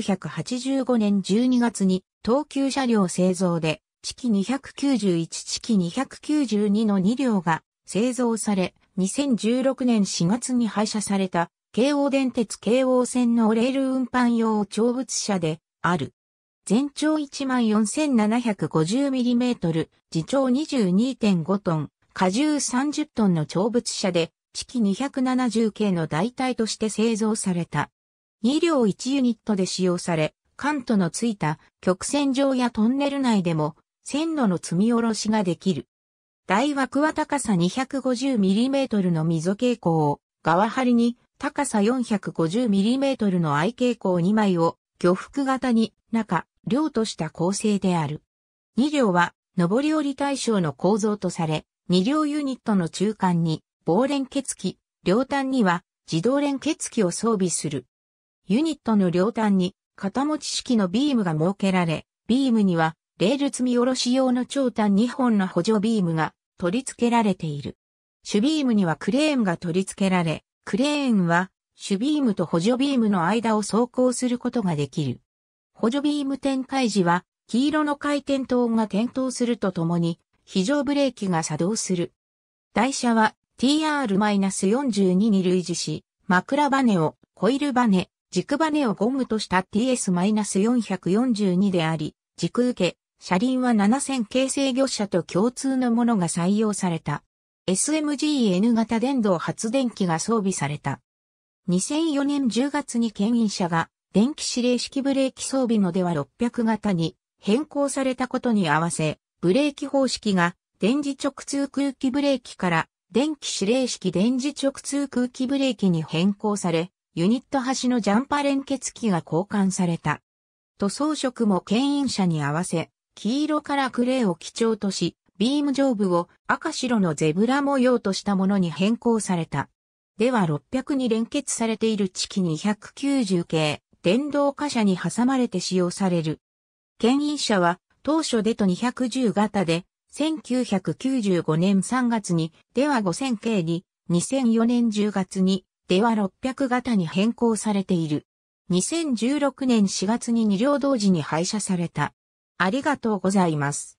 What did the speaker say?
1985年12月に東急車両製造で、チキ291チキ292の2両が製造され、2016年4月に廃車された、京王電鉄京王線のレール運搬用長物車である。全長 14,750mm、自長22.5トン、荷重30トンの長物車で、チキ270系の代替として製造された。2両1ユニットで使用され、関東のついた曲線上やトンネル内でも線路の積み下ろしができる。大枠は高さ 250mm の溝傾向を側張りに高さ 450mm の愛傾向2枚を漁服型に中、両とした構成である。2両は上り下り対象の構造とされ、2両ユニットの中間に棒連結機、両端には自動連結機を装備する。ユニットの両端に肩持ち式のビームが設けられ、ビームにはレール積み下ろし用の長短2本の補助ビームが取り付けられている。主ビームにはクレーンが取り付けられ、クレーンは主ビームと補助ビームの間を走行することができる。補助ビーム展開時は黄色の回転灯が点灯するとともに非常ブレーキが作動する。台車は TR-42 に類似し、枕バネをコイルバネ、軸バネをゴムとした TS-442 であり、軸受け、車輪は7000形成魚車と共通のものが採用された。SMGN 型電動発電機が装備された。2004年10月に牽引車が電気指令式ブレーキ装備のでは600型に変更されたことに合わせ、ブレーキ方式が電磁直通空気ブレーキから電気指令式電磁直通空気ブレーキに変更され、ユニット端のジャンパ連結機が交換された。塗装色も牽引車に合わせ、黄色からクレーを基調とし、ビーム上部を赤白のゼブラ模様としたものに変更された。では600に連結されている地機290系、電動貨車に挟まれて使用される。牽引車は当初デト210型で、1995年3月に、では5000系に、2004年10月に、では600型に変更されている。2016年4月に2両同時に廃車された。ありがとうございます。